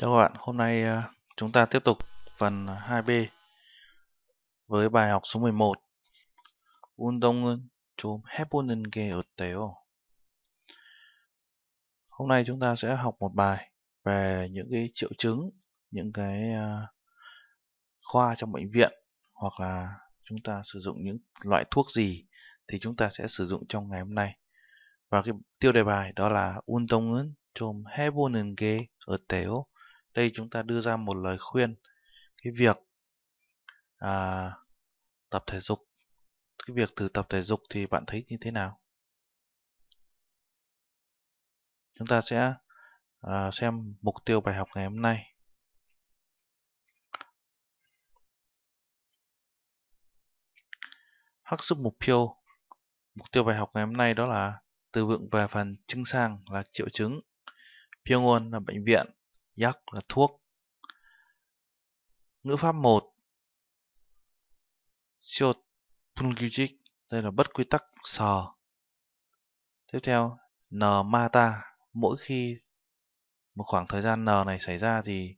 Chào các bạn, hôm nay ờ, chúng ta tiếp tục phần 2B với bài học số 11 운동은 좀 해보는 게 어때요? Hôm nay chúng ta sẽ học một bài về những cái triệu chứng, những cái ờ, khoa trong bệnh viện hoặc là chúng ta sử dụng những loại thuốc gì thì chúng ta sẽ sử dụng trong ngày hôm nay. Và cái tiêu đề bài đó là 운동은 좀 해보는 게 어때요? đây chúng ta đưa ra một lời khuyên cái việc à, tập thể dục cái việc thử tập thể dục thì bạn thấy như thế nào chúng ta sẽ à, xem mục tiêu bài học ngày hôm nay hắc sức mục tiêu mục tiêu bài học ngày hôm nay đó là từ vựng về phần chứng sang là triệu chứng Piêu ngôn là bệnh viện yak là thuốc ngữ pháp một, siêu pungujic đây là bất quy tắc sờ tiếp theo n mata mỗi khi một khoảng thời gian n này xảy ra thì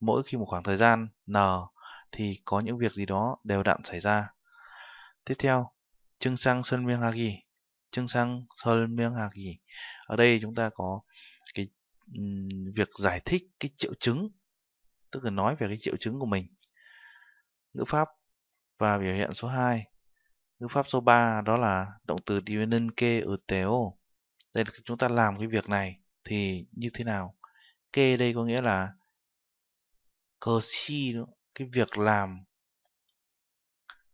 mỗi khi một khoảng thời gian n thì có những việc gì đó đều đặn xảy ra tiếp theo chưng sang sơn miêng hagi chưng sang sơn miêng hagi ở đây chúng ta có việc giải thích cái triệu chứng tức là nói về cái triệu chứng của mình ngữ pháp và biểu hiện số 2 ngữ pháp số 3 đó là động từ kê ở teo đây là chúng ta làm cái việc này thì như thế nào kê đây có nghĩa là cơ chi cái việc làm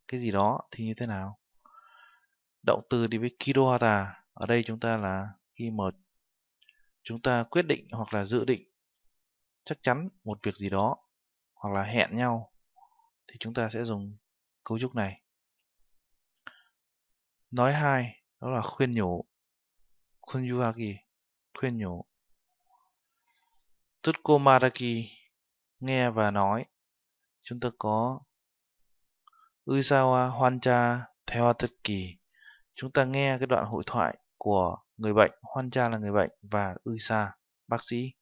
cái gì đó thì như thế nào động từ đi với kidohata ở đây chúng ta là khi mà chúng ta quyết định hoặc là dự định chắc chắn một việc gì đó hoặc là hẹn nhau thì chúng ta sẽ dùng cấu trúc này. Nói hai đó là khuyên nhủ. Kunyuhagi, khuyên nhủ. Tutkomaraki, nghe và nói. Chúng ta có theo Hoancha kỳ Chúng ta nghe cái đoạn hội thoại của người bệnh, Hoan Cha là người bệnh và ư sa bác sĩ.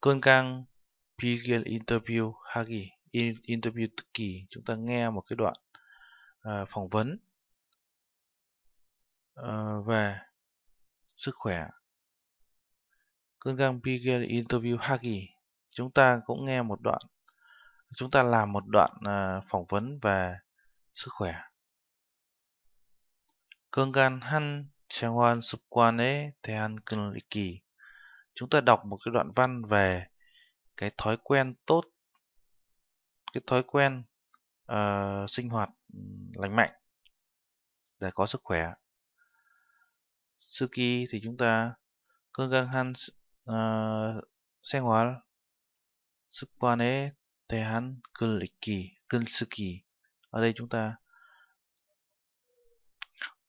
Cơn căng Pigel Interview Hagi Interview kỳ chúng ta nghe một cái đoạn uh, phỏng vấn uh, về sức khỏe. Cơn căng Pigel Interview Hagi chúng ta cũng nghe một đoạn chúng ta làm một đoạn uh, phỏng vấn về sức khỏe. 그러니까 한 생활 습관에 대한 근을 읽기. Chúng ta đọc một cái đoạn văn về cái thói quen tốt, cái thói quen uh, sinh hoạt lành mạnh để có sức khỏe. Suki thì chúng ta cương 그러니까 한 uh, 생활 습관에 대한 글 읽기, 글 쓰기. Ở đây chúng ta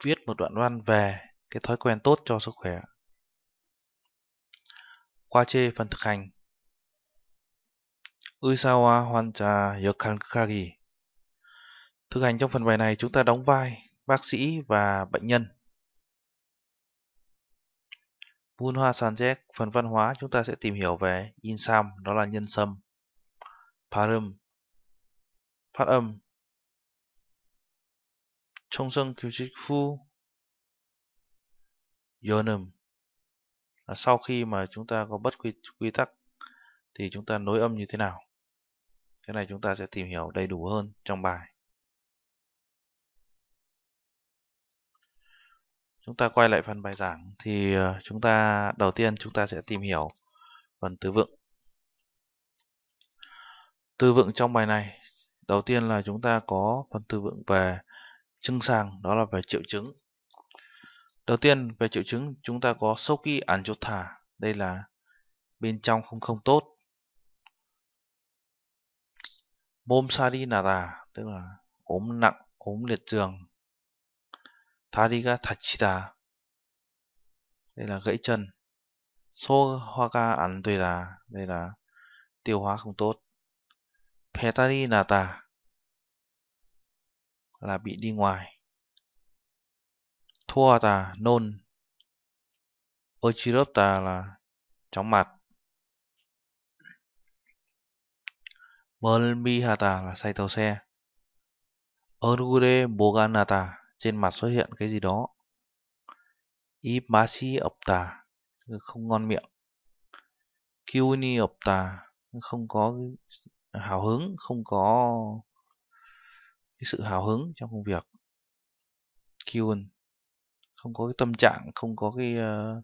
viết một đoạn văn về cái thói quen tốt cho sức khỏe. Qua chê phần thực hành. Uisawa Hwanja Yokankagi Thực hành trong phần bài này chúng ta đóng vai bác sĩ và bệnh nhân. Bunhwa Sanjek, phần văn hóa chúng ta sẽ tìm hiểu về Insam, đó là nhân sâm. Parum, phát âm 총선 교식 후 연음 là sau khi mà chúng ta có bất quy, quy tắc thì chúng ta nối âm như thế nào cái này chúng ta sẽ tìm hiểu đầy đủ hơn trong bài chúng ta quay lại phần bài giảng thì ờ, chúng ta đầu tiên chúng ta sẽ tìm hiểu phần tứ vựng tư vựng trong bài này đầu tiên là chúng ta có phần tư vựng về chứng sàng đó là về triệu chứng. Đầu tiên về triệu chứng chúng ta có Shoki thả đây là bên trong không không tốt. Mom Sari Nara, tức là ốm nặng, ốm liệt giường. Tariga Tachida, đây là gãy chân. So Hoka là đây là tiêu hóa không tốt. Petari Nata, là bị đi ngoài. Thua ta nôn. Ochirop tà là chóng mặt. Melmi hata là say tàu xe. Orgure boganata trên mặt xuất hiện cái gì đó. Ibashi opta không ngon miệng. Kyuni opta không có hào hứng, không có cái sự hào hứng trong công việc kiun không có cái tâm trạng không có cái uh,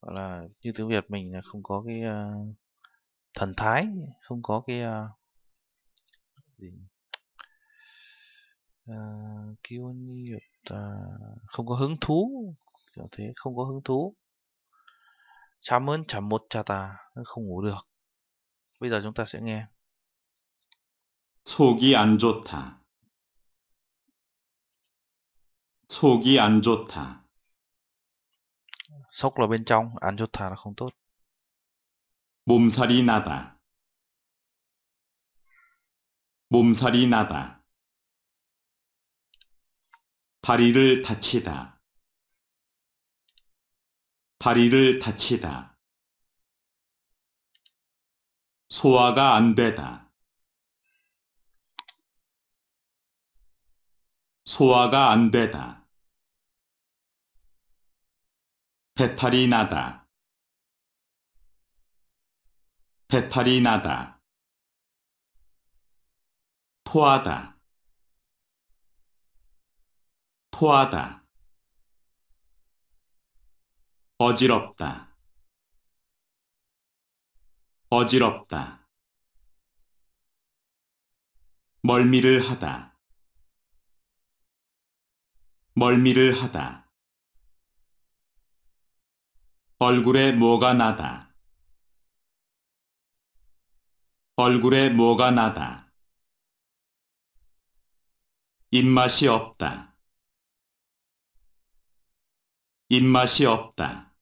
gọi là như tiếng việt mình là không có cái uh, thần thái không có cái uh, gì uh, kiun uh, không có hứng thú kiểu thế không có hứng thú chám ơn chả một cha tà không ngủ được bây giờ chúng ta sẽ nghe 속이 안 좋다. 속이 안 좋다. 속 ố c là bên t r o n không tốt. 몸살이 나다. 몸살이 나다. 다리를 다치다. 다리를 다치다. 소화가 안 되다. 소화가 안 되다. 배탈이 나다. 배탈이 나다. 토하다. 토하다. 어지럽다. 어지럽다. 멀미를 하다. 멀미를 하다. 얼굴에 뭐가 나다. 얼굴에 뭐가 나다. 입맛이 없다. 입맛이 없다.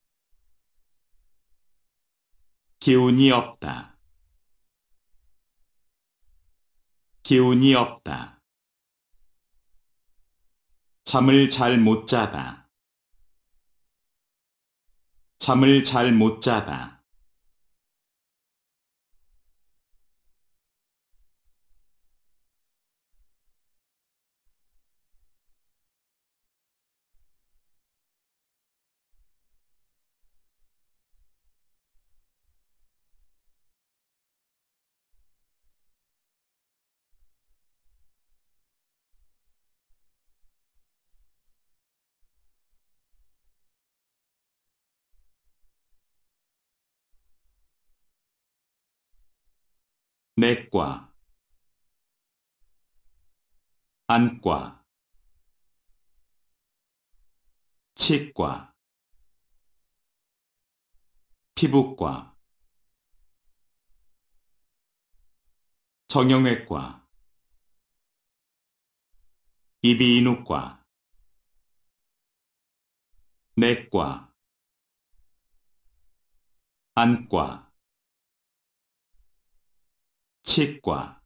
기운이 없다. 기운이 없다. 잠을 잘 못 자다. 잠을 잘 못 자다. 내과 안과 치과 피부과 정형외과 이비인후과 내과 안과 치과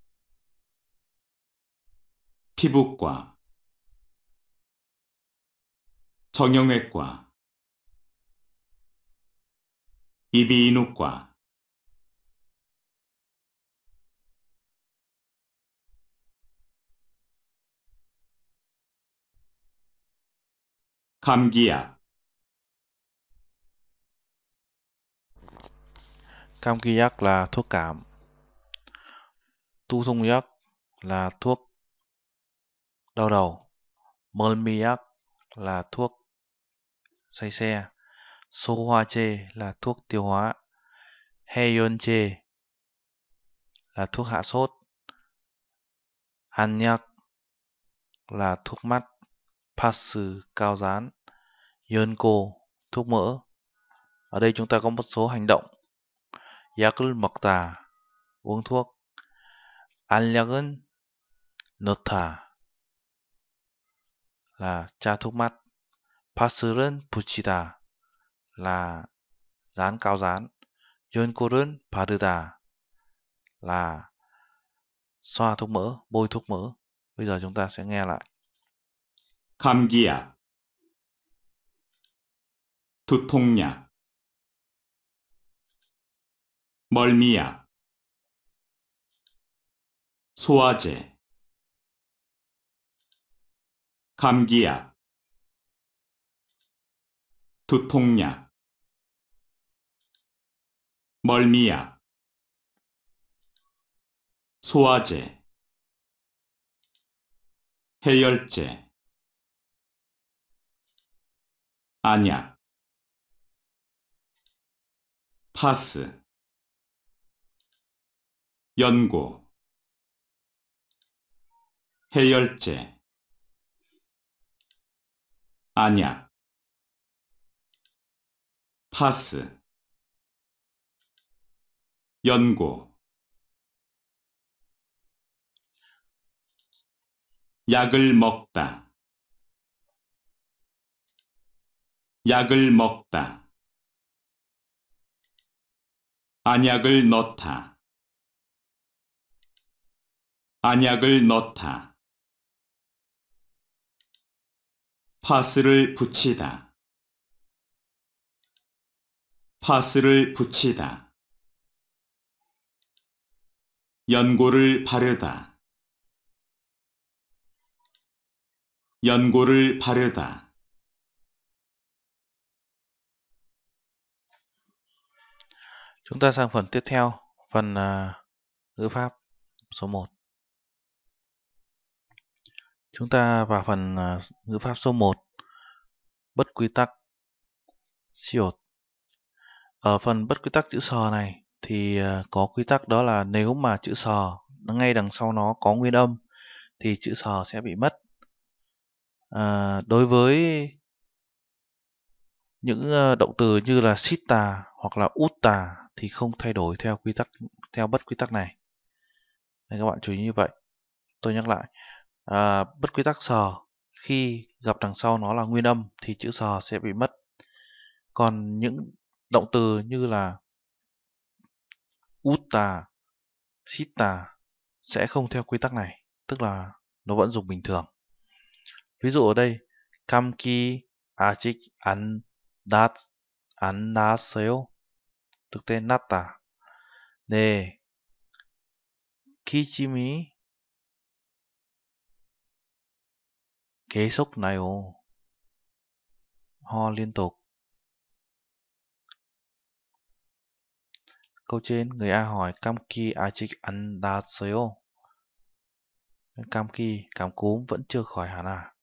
피부과 정형외과 이비인후과 감기약 감기약 là thuốc cảm tu yak là thuốc đau đầu. yak là thuốc say xe. Sô hoa chê là thuốc tiêu hóa. Heyon chê là thuốc hạ sốt. an Anyak là thuốc mắt. Passu cao dán. Yonko thuốc mỡ. Ở đây chúng ta có một số hành động. Yakul Makta uống thuốc. 안력은 넣다 라 짜투맛 파슬은 붙이다 라 잔까잔 연골은 바르다 là xoa thuốc mỡ, bôi thuốc mỡ. Bây giờ chúng ta sẽ nghe lại. 감기약, 두통약, 멀미약, 소화제 감기약 두통약 멀미약 소화제 해열제 안약 파스 연고 해열제 안약 파스 연고 약을 먹다 약을 먹다 안약을 넣다 안약을 넣다 파스를 붙이다. 파스를 붙이다. 연고를 바르다. 연고를 바르다. Chúng ta sang phần tiếp theo, phần uh, ngữ pháp số 1. Chúng ta vào phần à, ngữ pháp số 1 bất quy tắc siêu Ở phần bất quy tắc chữ sò này thì à, có quy tắc đó là nếu mà chữ sò ngay đằng sau nó có nguyên âm thì chữ sò sẽ bị mất. À, đối với những à, động từ như là sita hoặc là utta thì không thay đổi theo quy tắc theo bất quy tắc này. đây các bạn chú ý như vậy. Tôi nhắc lại, à, bất quy tắc sờ khi gặp đằng sau nó là nguyên âm thì chữ sờ sẽ bị mất còn những động từ như là utta sita sẽ không theo quy tắc này tức là nó vẫn dùng bình thường ví dụ ở đây kamki ajik an dat an naseo tức tên nata ne kichimi 계속나요 ho liên tục câu trên người A hỏi cam a 감기 아직 안 cam 감기 cảm cúm vẫn chưa khỏi hẳn à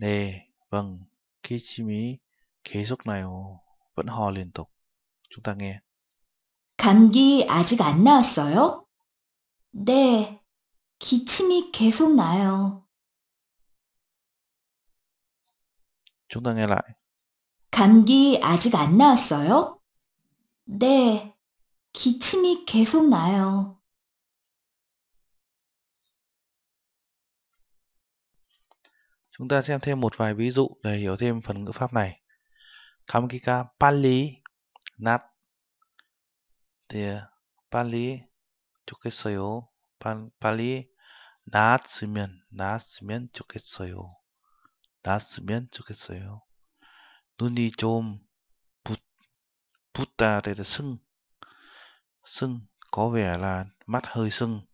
네 vâng khi 기침이 계속 này vẫn ho liên tục chúng ta nghe a ăn cam 감기 아직 안 나았어요? 네 기침이 계속 나요 중단해 l 감기 아직 안 나았어요? 네, 기침이 계속 나요. Chúng ta xem thêm một vài ví dụ để hiểu thêm phần ngữ pháp này. Cảm ký ca pali nát thì pali 좋겠어요. pali 나았으면 나았으면 좋겠어요. 났으면 좋겠어요. 눈이 좀 붓, 붓다 đây là sưng sưng có vẻ là mắt hơi sưng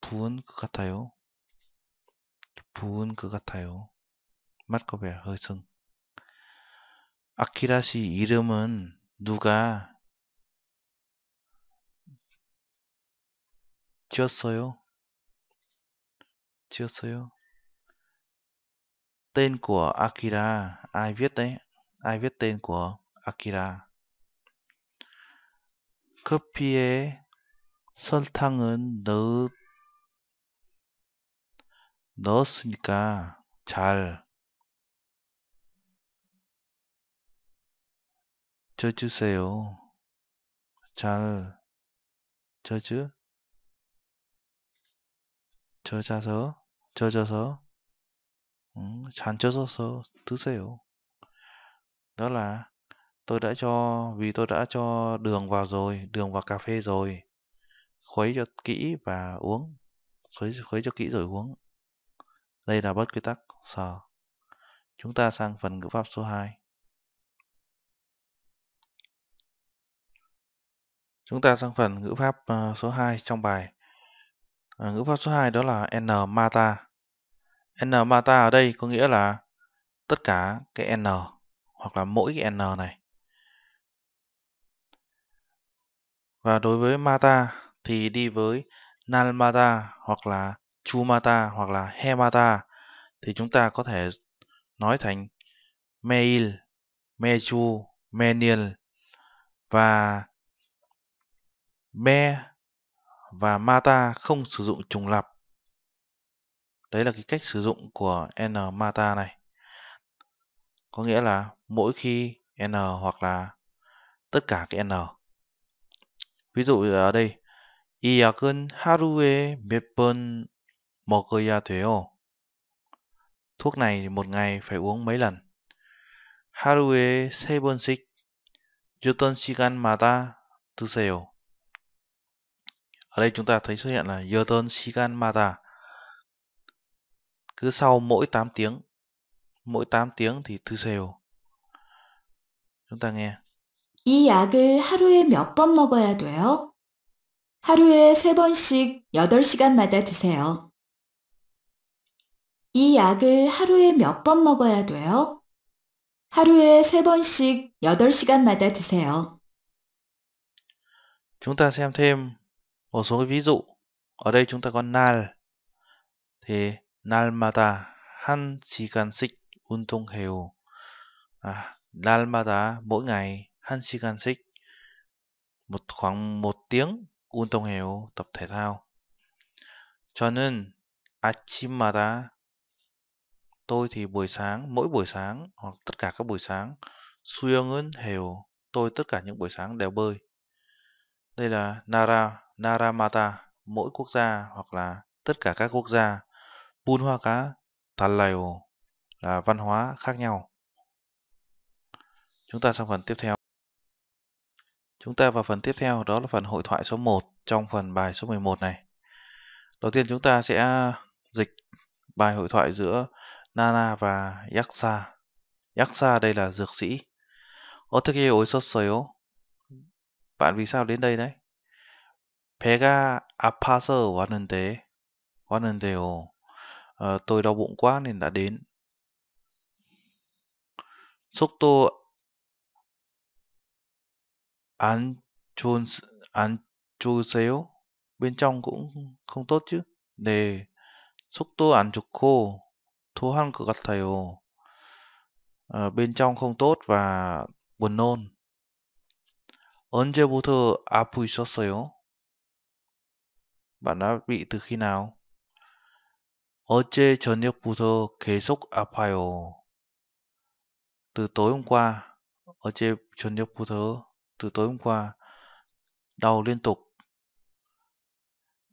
부은 것 같아요. 부은 것 같아요. 맛 có vẻ hơi sưng 아키라 씨 이름은 누가 지었어요? 지었어요? Tên của Akira, ai viết đấy? Ai viết tên của Akira? 커피에 설탕은 넣, 넣었으니까 잘 져주세요. 잘 져주 젖어서 젖어서 음, 잔쪄서 드세요. Đó là tôi đã cho vì tôi đã cho đường vào rồi, đường vào cà phê rồi. Khuấy cho kỹ và uống. Khuấy, khuấy cho kỹ rồi uống. Đây là bất quy tắc sờ. Chúng ta sang phần ngữ pháp số 2. Chúng ta sang phần ngữ pháp ờ, số 2 trong bài à, ngữ pháp số 2 đó là n mata n mata ở đây có nghĩa là tất cả cái n hoặc là mỗi cái n này và đối với mata thì đi với nalmata hoặc là chu mata hoặc là he mata thì chúng ta có thể nói thành mail mechu menil và me và mata không sử dụng trùng lặp. Đấy là cái cách sử dụng của n mata này. Có nghĩa là mỗi khi n hoặc là tất cả cái n. Ví dụ ở đây 이 약은 하루에 몇 번 먹어야 돼요? Thuốc này một ngày phải uống mấy lần? 하루에 세 번씩 6 시간마다 드세요. Ở đây chúng ta thấy xuất hiện là Yodon Shigan Mata. Cứ sau mỗi 8 tiếng, mỗi 8 tiếng thì thư sều. Chúng ta nghe. 이 약을 하루에 몇 번 먹어야 돼요? 하루에 3번씩 8시간마다 드세요. 이 약을 하루에 몇 번 먹어야 돼요? 하루에 3번씩 8시간마다 드세요. Chúng ta xem thêm một số cái ví dụ ở đây chúng ta có nal thì mata han shikansik untung heo à, mata mỗi ngày han shikansik một khoảng một tiếng untung heo tập thể thao cho 저는 아침마다 tôi thì buổi sáng mỗi buổi sáng hoặc tất cả các buổi sáng 수영은 heo tôi tất cả những buổi sáng đều bơi đây là nara Naramata, mỗi quốc gia hoặc là tất cả các quốc gia, hoa Punhaka Talayo là văn hóa khác nhau. Chúng ta sang phần tiếp theo. Chúng ta vào phần tiếp theo đó là phần hội thoại số 1 trong phần bài số 11 này. Đầu tiên chúng ta sẽ dịch bài hội thoại giữa Nana và Yaksa. Yaksa đây là dược sĩ. Otake oi sossoyo. Bạn vì sao đến đây đấy? 배가 아파서 왔는데 왔는데요. 어, tôi đau bụng quá nên đã đến. 속도 안 좋은 안 좋으세요? Bên trong cũng không tốt chứ? 네. 속도 안 좋고 토한 것 같아요. 어, bên trong không tốt và buồn nôn. 언제부터 아프셨어요? bạn đã bị từ khi nào? 어제 저녁부터 계속 아파요. Từ tối hôm qua, 어제 저녁부터 từ tối hôm qua đau liên tục.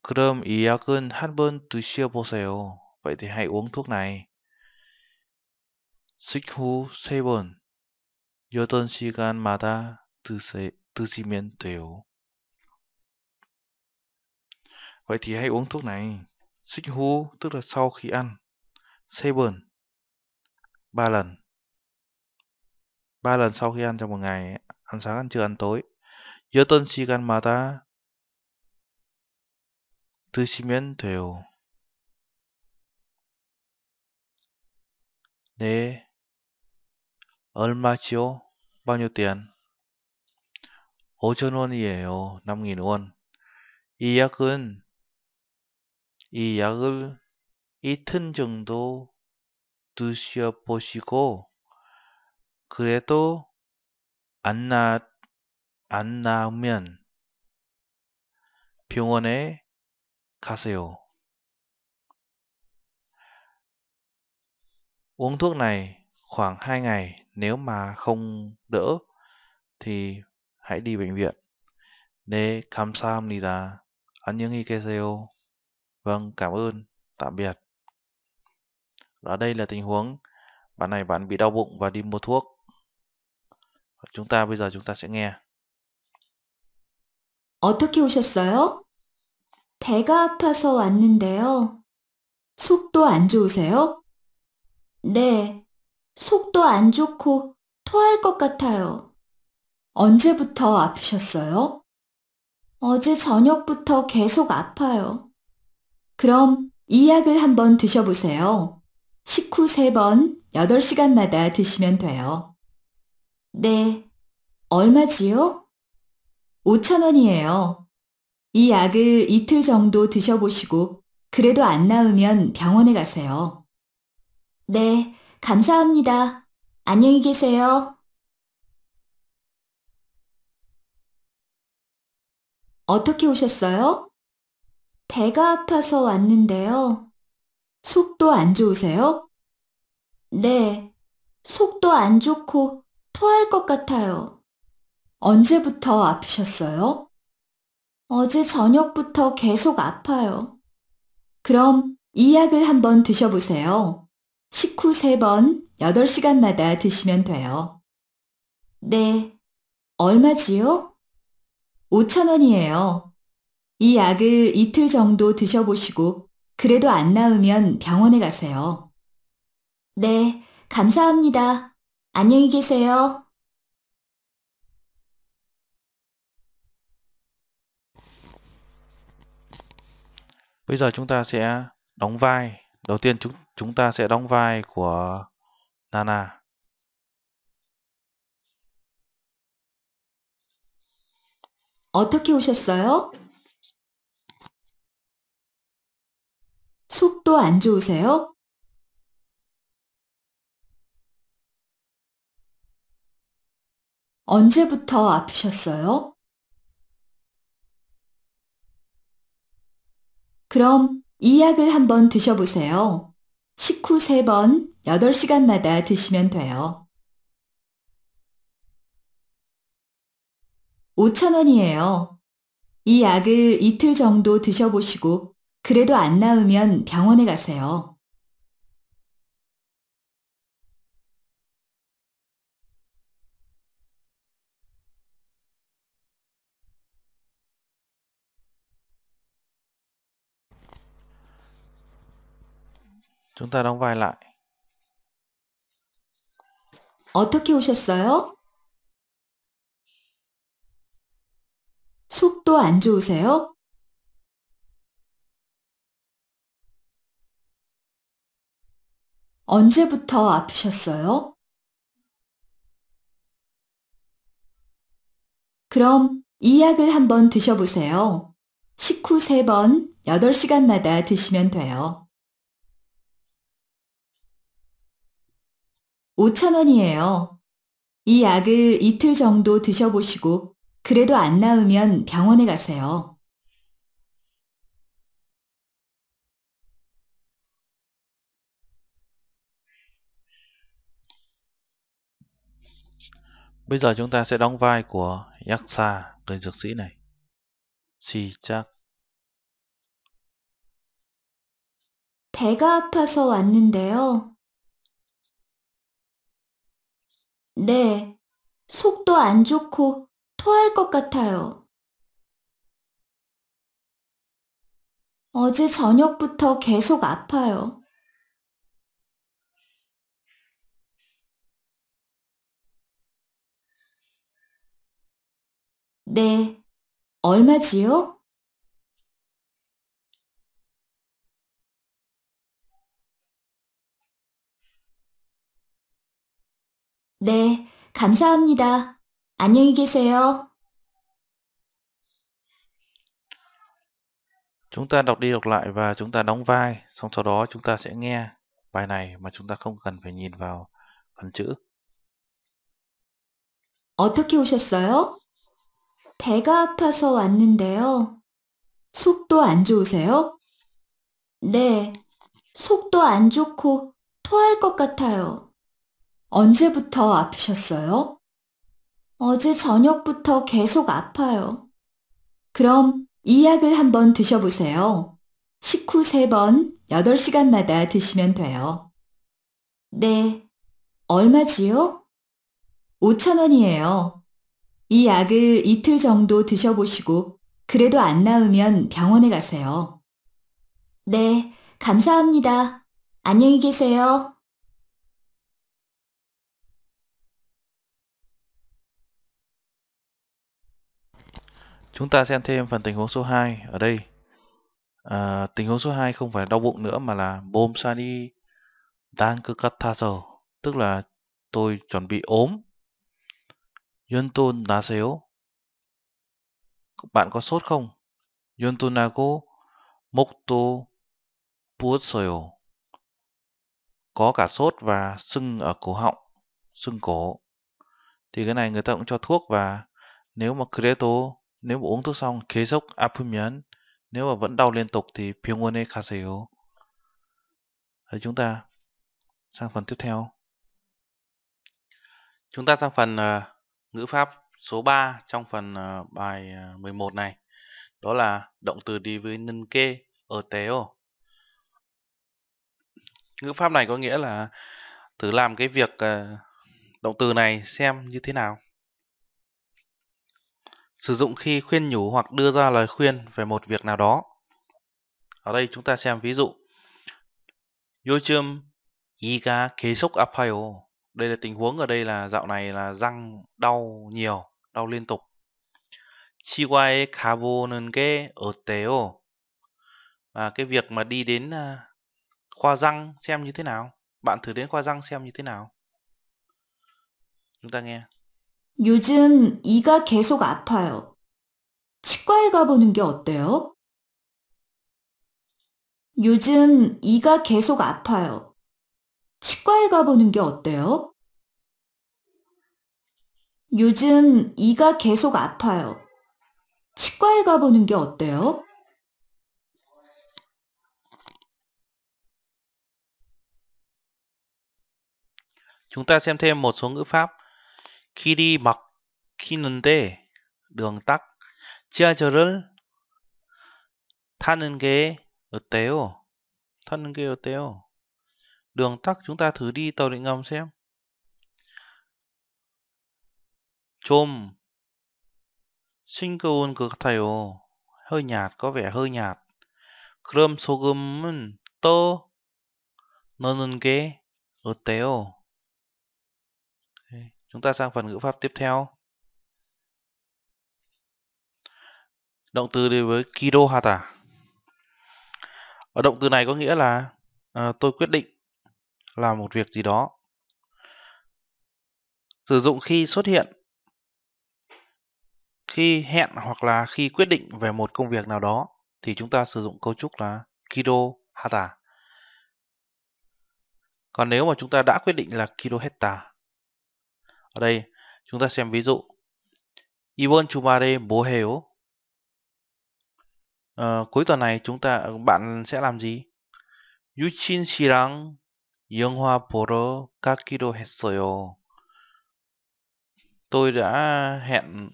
그럼 이 약은 한번 드셔보세요. Vậy thì hãy uống thuốc này. 식후 세 번, 여덟 시간마다 드세, 드시면 돼요. Vậy thì hãy uống thuốc này. Xích hú tức là sau khi ăn. Seven. ba lần. ba lần sau khi ăn trong một ngày. Ăn sáng, ăn trưa, ăn tối. mà ta, 여든 시간마다 드시면 돼요. 네. 얼마지요? bao nhiêu tiền? 5,000원이에요. 5,000원. 이 약은 이 약을 이틀 정도 드셔 보시고 그래도 안, 나, 안 나으면 병원에 가세요. Uống thuốc này khoảng 2 ngày nếu mà không đỡ thì hãy đi bệnh viện. 네, 감사합니다. 안녕히 계세요. Vâng, cảm ơn. Tạm biệt. Đó đây là tình huống bạn này bạn bị đau bụng và đi mua thuốc. Chúng ta bây giờ chúng ta sẽ nghe. 어떻게 오셨어요? 배가 아파서 왔는데요. 속도 안 좋으세요? 네, 속도 안 좋고 토할 것 같아요. 언제부터 아프셨어요? 어제 저녁부터 계속 아파요. 그럼 이 약을 한번 드셔보세요. 식후 3번 8시간마다 드시면 돼요. 네. 얼마지요? 5천원이에요. 이 약을 이틀 정도 드셔보시고 그래도 안 나으면 병원에 가세요. 네, 감사합니다. 안녕히 계세요. 어떻게 오셨어요? 배가 아파서 왔는데요. 속도 안 좋으세요? 네, 속도 안 좋고 토할 것 같아요. 언제부터 아프셨어요? 어제 저녁부터 계속 아파요. 그럼 이 약을 한번 드셔보세요. 식후 3번, 8시간마다 드시면 돼요. 네, 얼마지요? 5천원이에요 이 약을 이틀 정도 드셔보시고 그래도 안 나으면 병원에 가세요. 네, 감사합니다. 안녕히 계세요. Bây giờ chúng ta sẽ đóng vai. Đầu tiên chúng chúng ta sẽ đóng vai của Nana. 어떻게 오셨어요? 속도 안 좋으세요? 언제부터 아프셨어요? 그럼 이 약을 한번 드셔보세요. 식후 3번, 8시간마다 드시면 돼요. 5,000원이에요. 이 약을 이틀 정도 드셔보시고 그래도 안 나으면 병원에 가세요. Chúng t 어떻게 오셨어요? 속도 안 좋으세요? 언제부터 아프셨어요? 그럼 이 약을 한번 드셔보세요. 식후 3번 8시간마다 드시면 돼요. 5천원이에요. 이 약을 이틀 정도 드셔보시고 그래도 안 나으면 병원에 가세요. Bây giờ chúng ta sẽ đóng vai của Yaksa, người dược sĩ này. Si chắc. 배가 아파서 왔는데요. 네, 속도 안 좋고 토할 것 같아요. 어제 저녁부터 계속 아파요. 네, 얼마지요? 네, 감사합니다. 안녕히 계세요. Chúng ta đọc đi đọc lại và chúng ta đóng vai, xong sau đó chúng ta sẽ nghe bài này mà chúng ta không cần phải nhìn vào phần chữ. 어떻게 오셨어요? 배가 아파서 왔는데요. 속도 안 좋으세요? 네, 속도 안 좋고 토할 것 같아요. 언제부터 아프셨어요? 어제 저녁부터 계속 아파요. 그럼 이 약을 한번 드셔보세요. 식후 3번, 8시간마다 드시면 돼요. 네, 얼마지요? 5천원이에요 이 약을 이틀 정도 드셔보시고 그래도 안 나으면 병원에 가세요. 네, 감사합니다. 안녕히 계세요. Chúng ta xem thêm phần tình huống số 2 ở đây. À, tình huống số 2 không phải đau bụng nữa mà là bom sani đang cơ tức là tôi chuẩn bị ốm Yonton 나세요? Bạn có sốt không? Yonton하고 목도 부었어요. Có cả sốt và sưng ở cổ họng, sưng cổ. Thì cái này người ta cũng cho thuốc và nếu mà creto, nếu mà uống thuốc xong kế dốc apumian, nếu mà vẫn đau liên tục thì piungone kaseo. Rồi chúng ta sang phần tiếp theo. Chúng ta sang phần uh, ngữ pháp số 3 trong phần ờ, bài 11 ờ, này đó là động từ đi với nâng kê ở teo ngữ pháp này có nghĩa là thử làm cái việc ờ, động từ này xem như thế nào sử dụng khi khuyên nhủ hoặc đưa ra lời khuyên về một việc nào đó ở đây chúng ta xem ví dụ 요즘 이가 계속 아파요 đây là tình huống ở đây là dạo này là răng đau nhiều đau liên tục Chi 치과에 가보는 게 어때요? À, cái việc mà đi đến à, khoa răng xem như thế nào bạn thử đến khoa răng xem như thế nào chúng ta nghe 요즘 이가 계속 아파요. 치과에 가보는 게 어때요? 요즘 이가 계속 아파요. 치과에 가보는 게 어때요? 요즘 이가 계속 아파요. 치과에 가보는 게 어때요? 중 h ú n g ta xem t h ê 는데 đ 딱 지하철을 타는 게 어때요? 타는 게 어때요? Đường tắt chúng ta thử đi tàu điện ngầm xem. Chôm. single 싱거운 것 같아요. hơi nhạt, có vẻ hơi nhạt. so 그럼 소금은 또 넣는 게 어때요? Chúng ta sang phần ngữ pháp tiếp theo. Động từ đến với kido kirohata. Ở động từ này có nghĩa là à, tôi quyết định là một việc gì đó. Sử dụng khi xuất hiện khi hẹn hoặc là khi quyết định về một công việc nào đó thì chúng ta sử dụng cấu trúc là kido hata. Còn nếu mà chúng ta đã quyết định là kido hecta. Ở đây chúng ta xem ví dụ. Ibon chumare boheo. Ờ, cuối tuần này chúng ta bạn sẽ làm gì? Yuchin shirang 영화 보러 가기로 했어요. Tôi đã hẹn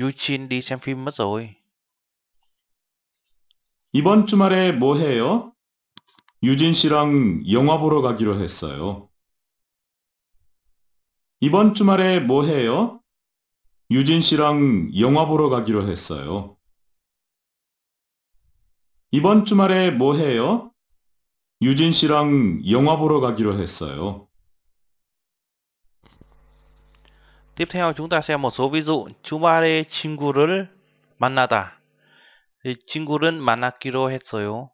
Yuchin đi xem phim mất rồi. 이번 주말에 뭐 해요? 유진 씨랑 영화 보러 가기로 했어요. 이번 주말에 뭐 해요? 유진 씨랑 영화 보러 가기로 했어요. 이번 주말에 뭐 해요? 유진 씨랑 영화 보러 가기로 했어요. Tiếp theo chúng ta xem một số ví dụ. 주말에 친구를 만나다. 친구를 만나기로 했어요.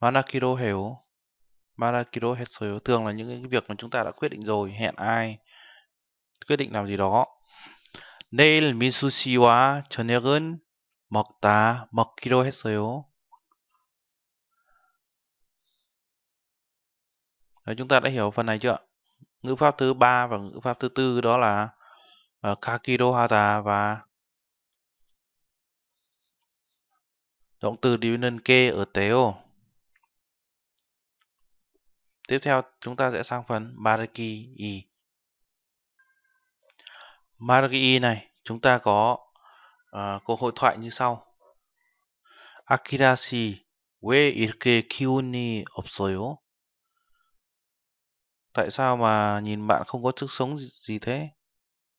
만나기로 해요. 만나기로 했어요. Thường là những cái việc mà chúng ta đã quyết định rồi. Hẹn ai. Quyết định làm gì đó. 내일 미수 씨와 저녁은 먹다. 먹기로 했어요. Đấy, chúng ta đã hiểu phần này chưa ngữ pháp thứ ba và ngữ pháp thứ tư đó là uh, ờ, kakirohata và động từ ke ở teo tiếp theo chúng ta sẽ sang phần maraki i maraki i này chúng ta có uh, ờ, cuộc hội thoại như sau Akira si we irke kyuni opsoyo Tại sao mà nhìn bạn không có sức sống gì, thế?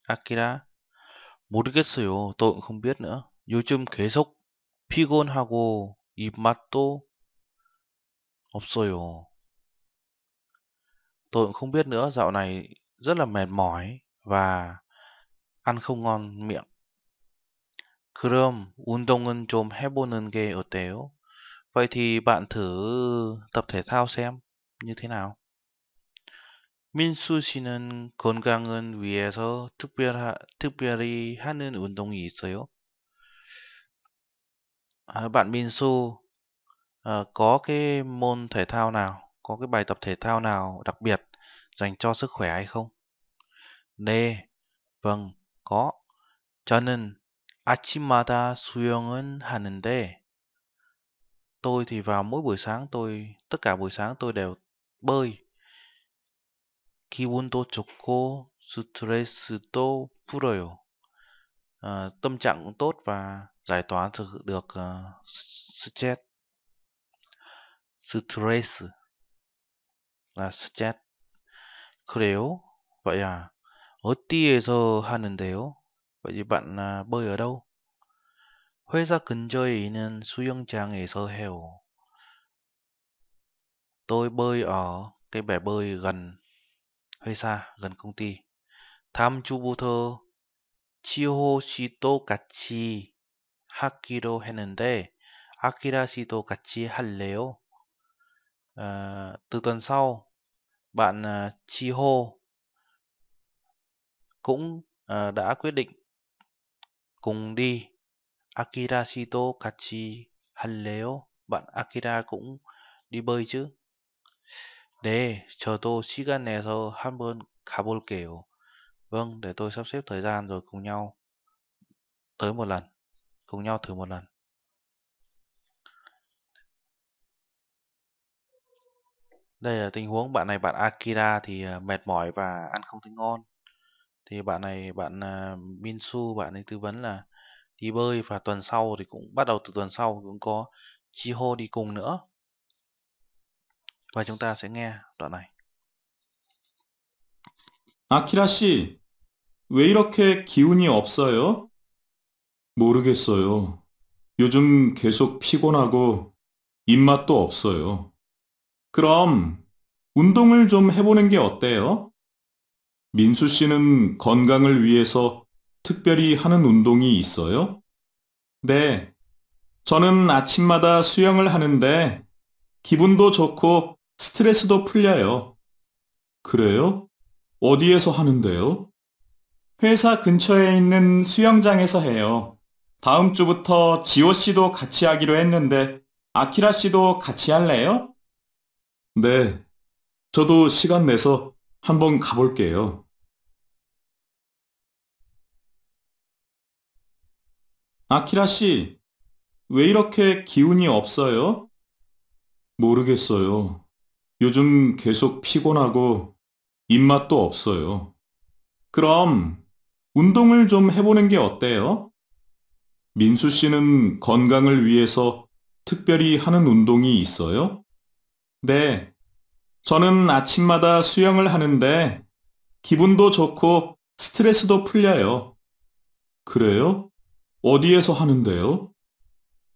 Akira 모르겠어요. tôi cũng không biết nữa. Dù 요즘 계속 피곤하고 입맛도 없어요. Tôi cũng không biết nữa, dạo này rất là mệt mỏi và ăn không ngon miệng. 그럼 운동은 좀 해보는 게 어때요? Vậy thì bạn thử tập thể thao xem như thế nào. 민수 씨는 건강을 위해서 특별하, 특별히 하는 운동이 있어요. À, bạn Minsu à, có cái môn thể thao nào, có cái bài tập thể thao nào đặc biệt dành cho sức khỏe hay không? 네, vâng, có. 저는 아침마다 수영은 하는데 tôi thì vào mỗi buổi sáng tôi tất cả buổi sáng tôi đều bơi 기분도 좋고 스트레스도 풀어요. À, tâm trạng cũng tốt và giải tỏa được, được uh, stress. Stress là stress. 그래요? Vậy à? 어디에서 하는데요? Vậy thì bạn uh, bơi ở đâu? 회사 근처에 있는 수영장에서 해요. Tôi bơi ở cái bể bơi gần hơi xa gần công ty 다음주부터 지호 씨도 같이 하기로 했는데 Akira 씨도 같이 할래요? À, từ tuần sau bạn uh, Chiho cũng uh, đã quyết định cùng đi Akira Shito Kachi Halleo bạn Akira cũng đi bơi chứ 네, 저도 시간 내서 한번 가볼게요. Vâng, để tôi sắp xếp thời gian rồi cùng nhau tới một lần. Cùng nhau thử một lần. Đây là tình huống bạn này bạn Akira thì à, mệt mỏi và ăn không thấy ngon. Thì bạn này bạn uh, Minsu bạn ấy tư vấn là đi bơi và tuần sau thì cũng bắt đầu từ tuần sau cũng có Chiho đi cùng nữa. Và chúng ta sẽ nghe đoạn này. 아키라 씨, 왜 이렇게 기운이 없어요? 모르겠어요. 요즘 계속 피곤하고 입맛도 없어요. 그럼 운동을 좀 해보는 게 어때요? 민수 씨는 건강을 위해서 특별히 하는 운동이 있어요? 네. 저는 아침마다 수영을 하는데 기분도 좋고 스트레스도 풀려요. 그래요? 어디에서 하는데요? 회사 근처에 있는 수영장에서 해요. 다음 주부터 지호 씨도 같이 하기로 했는데 아키라 씨도 같이 할래요? 네. 저도 시간 내서 한번 가볼게요. 아키라 씨, 왜 이렇게 기운이 없어요? 모르겠어요. 요즘 계속 피곤하고 입맛도 없어요. 그럼 운동을 좀 해보는 게 어때요? 민수 씨는 건강을 위해서 특별히 하는 운동이 있어요? 네. 저는 아침마다 수영을 하는데 기분도 좋고 스트레스도 풀려요. 그래요? 어디에서 하는데요?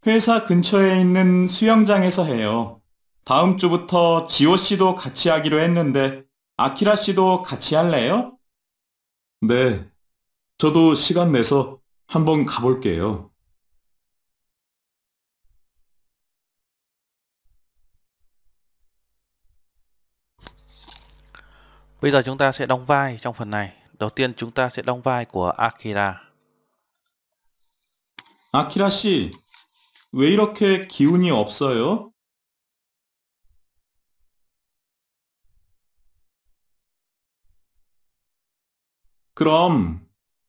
회사 근처에 있는 수영장에서 해요. 다음 주부터 지호 씨도 같이 하기로 했는데 아키라 씨도 같이 할래요? 네. 저도 시간 내서 한번 가볼게요. Bây giờ chúng ta sẽ đóng vai trong phần này. Đầu tiên chúng ta sẽ đóng vai của Akira. Akira 씨, 왜 이렇게 기운이 없어요? 그럼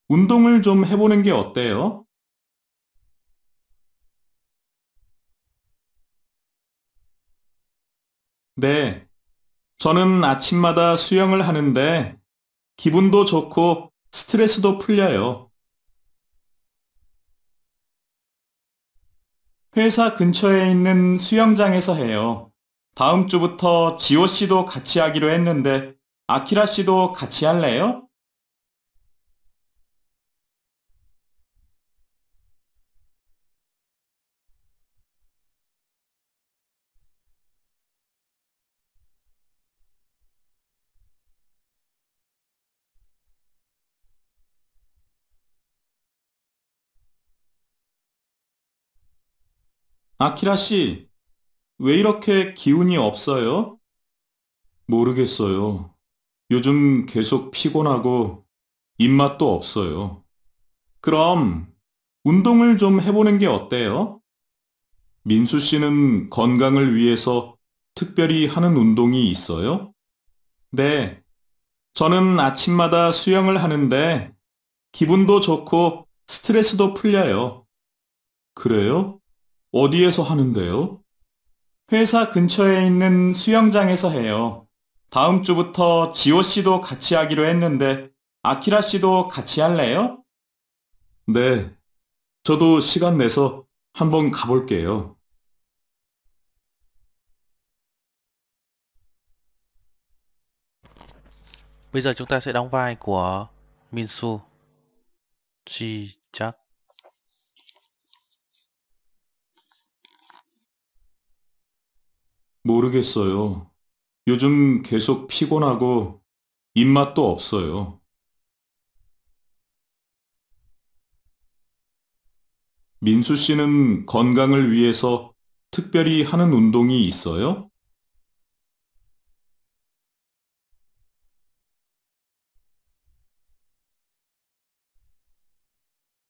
운동을 좀 해보는 게 어때요? 네. 저는 아침마다 수영을 하는데 기분도 좋고 스트레스도 풀려요. 회사 근처에 있는 수영장에서 해요. 다음 주부터 지호 씨도 같이 하기로 했는데 아키라 씨도 같이 할래요? 아키라 씨, 왜 이렇게 기운이 없어요? 모르겠어요. 요즘 계속 피곤하고 입맛도 없어요. 그럼 운동을 좀 해보는 게 어때요? 민수 씨는 건강을 위해서 특별히 하는 운동이 있어요? 네. 저는 아침마다 수영을 하는데 기분도 좋고 스트레스도 풀려요. 그래요? 어디에서 하는데요? 회사 근처에 있는 수영장에서 해요. 다음 주부터 지호 씨도 같이 하기로 했는데 아키라 씨도 같이 할래요? 네. 저도 시간 내서 한번 가볼게요. b â chúng ta sẽ đóng vai của Minsu. Ji 모르겠어요. 요즘 계속 피곤하고 입맛도 없어요. 민수 씨는 건강을 위해서 특별히 하는 운동이 있어요?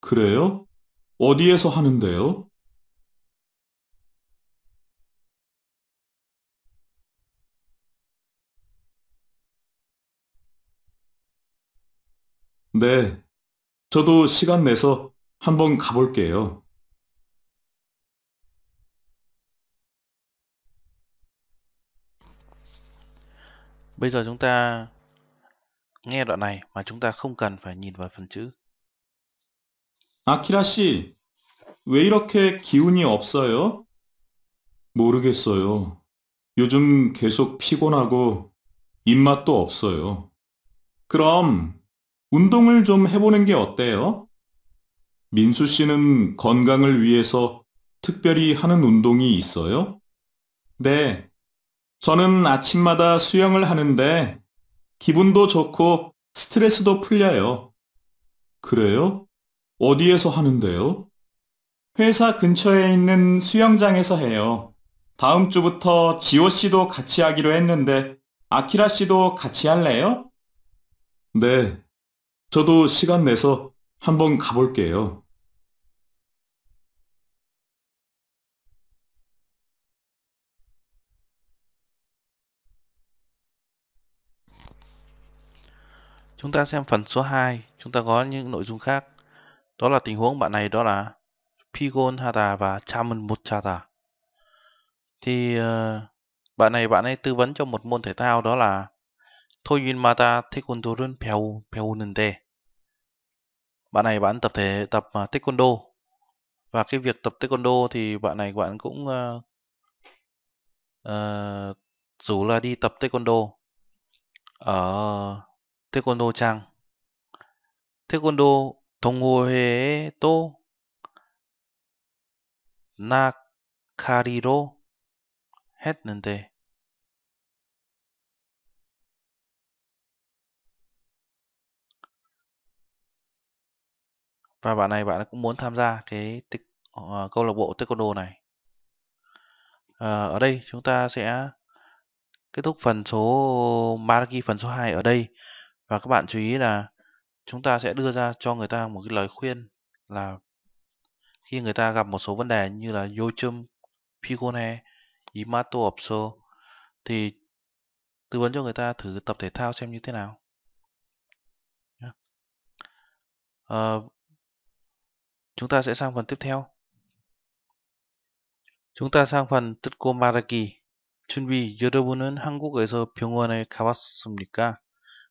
그래요? 어디에서 하는데요? 네, 저도 시간 내서 한번 가볼게요. Bây giờ chúng ta nghe đoạn này mà chúng ta không cần phải nhìn vào phần chữ. 아키라 씨, 왜 이렇게 기운이 없어요? 모르겠어요. 요즘 계속 피곤하고 입맛도 없어요. 그럼 운동을 좀 해보는 게 어때요? 민수 씨는 건강을 위해서 특별히 하는 운동이 있어요? 네. 저는 아침마다 수영을 하는데 기분도 좋고 스트레스도 풀려요. 그래요? 어디에서 하는데요? 회사 근처에 있는 수영장에서 해요. 다음 주부터 지호 씨도 같이 하기로 했는데 아키라 씨도 같이 할래요? 네, 저도 시간 내서 한번 가볼게요. Chúng ta xem phần số 2, chúng ta có những nội dung khác. Đó là tình huống bạn này đó là Pigon Hata và Chamun Mochata. Thì ờ, bạn này bạn ấy tư vấn cho một môn thể thao đó là 토요일마다 태권도를 배우, 배우는데 bạn này bạn tập thể tập uh, taekwondo và cái việc tập taekwondo thì bạn này bạn cũng uh, uh, rủ là đi tập taekwondo ở taekwondo trang taekwondo 동호회에 또 나카리로 했는데 và bạn này bạn cũng muốn tham gia cái uh, câu lạc bộ taekwondo này à, ở đây chúng ta sẽ kết thúc phần số Maraki phần số 2 ở đây và các bạn chú ý là chúng ta sẽ đưa ra cho người ta một cái lời khuyên là khi người ta gặp một số vấn đề như là Yochum, Pigone, Imato Opso thì tư vấn cho người ta thử tập thể thao xem như thế nào. À, Chúng ta sẽ sang phần tiếp theo. Chúng ta sang phần 듣고 말하기. 준비 여러분은 한국에서 병원에 가봤습니까?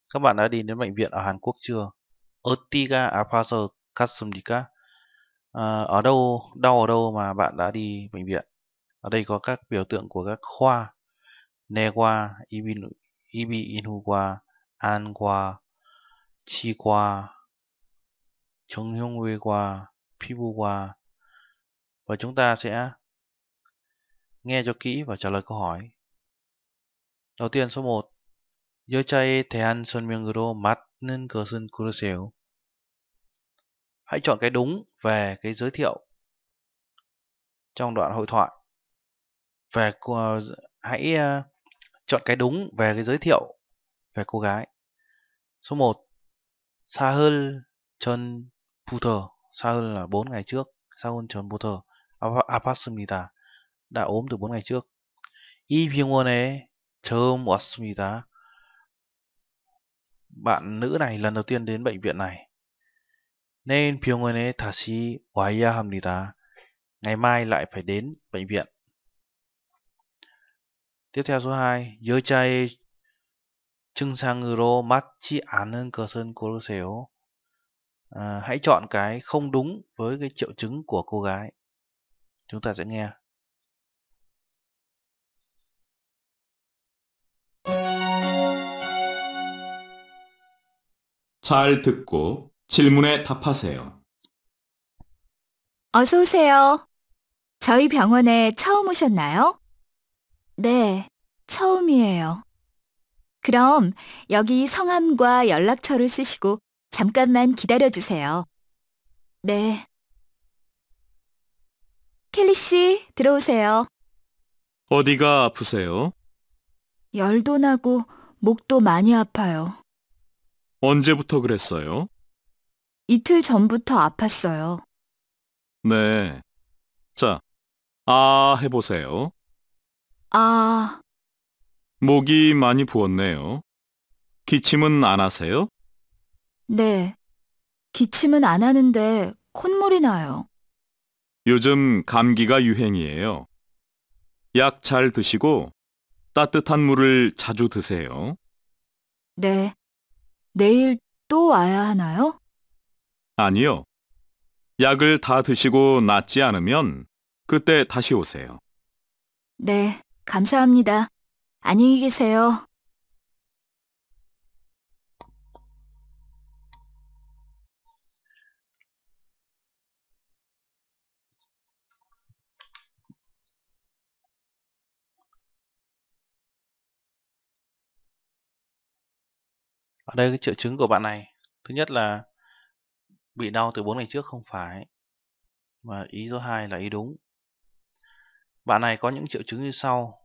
Các bạn đã đi đến bệnh viện ở Hàn Quốc chưa? 어디가 아파서 갔습니까? ở đâu đau ở đâu mà bạn đã đi bệnh viện? Ở đây có các biểu tượng của các khoa. 내과, 이비인후과, 안과, 치과, 정형외과, Fibua và chúng ta sẽ nghe cho kỹ và trả lời câu hỏi. Đầu tiên số 1. 여자에 대한 설명으로 맞는 것은 고르세요. Hãy chọn cái đúng về cái giới thiệu trong đoạn hội thoại. Về hãy ờ, chọn cái đúng về cái giới thiệu về cô gái. Số 1. 사흘 전 부터 xa hơn là 4 ngày trước, 사온 전부터 아팠습니다. đã ốm từ 4 ngày trước. 이 병원에 처음 왔습니다. Bạn nữ này lần đầu tiên đến bệnh viện này. nên 병원에 다시 와야 합니다. Ngày mai lại phải đến bệnh viện. Tiếp theo số 2, 여자의 증상으로 맞지 않은 것은 고르세요. à, hãy chọn cái không đúng với cái triệu chứng của cô gái chúng ta sẽ nghe 잘 듣고 질문에 답하세요. 어서 오세요. 저희 병원에 처음 오셨나요? 네, 처음이에요. 그럼 여기 성함과 연락처를 쓰시고 잠깐만 기다려주세요. 네. 켈리 씨, 들어오세요. 어디가 아프세요? 열도 나고 목도 많이 아파요. 언제부터 그랬어요? 이틀 전부터 아팠어요. 네. 자, 아 해보세요. 아, 목이 많이 부었네요. 기침은 안 하세요? 네. 기침은 안 하는데 콧물이 나요. 요즘 감기가 유행이에요. 약 잘 드시고 따뜻한 물을 자주 드세요. 네. 내일 또 와야 하나요? 아니요. 약을 다 드시고 낫지 않으면 그때 다시 오세요. 네, 감사합니다. 안녕히 계세요. ở đây cái triệu chứng của bạn này thứ nhất là bị đau từ 4 ngày trước không phải mà ý số 2 là ý đúng bạn này có những triệu chứng như sau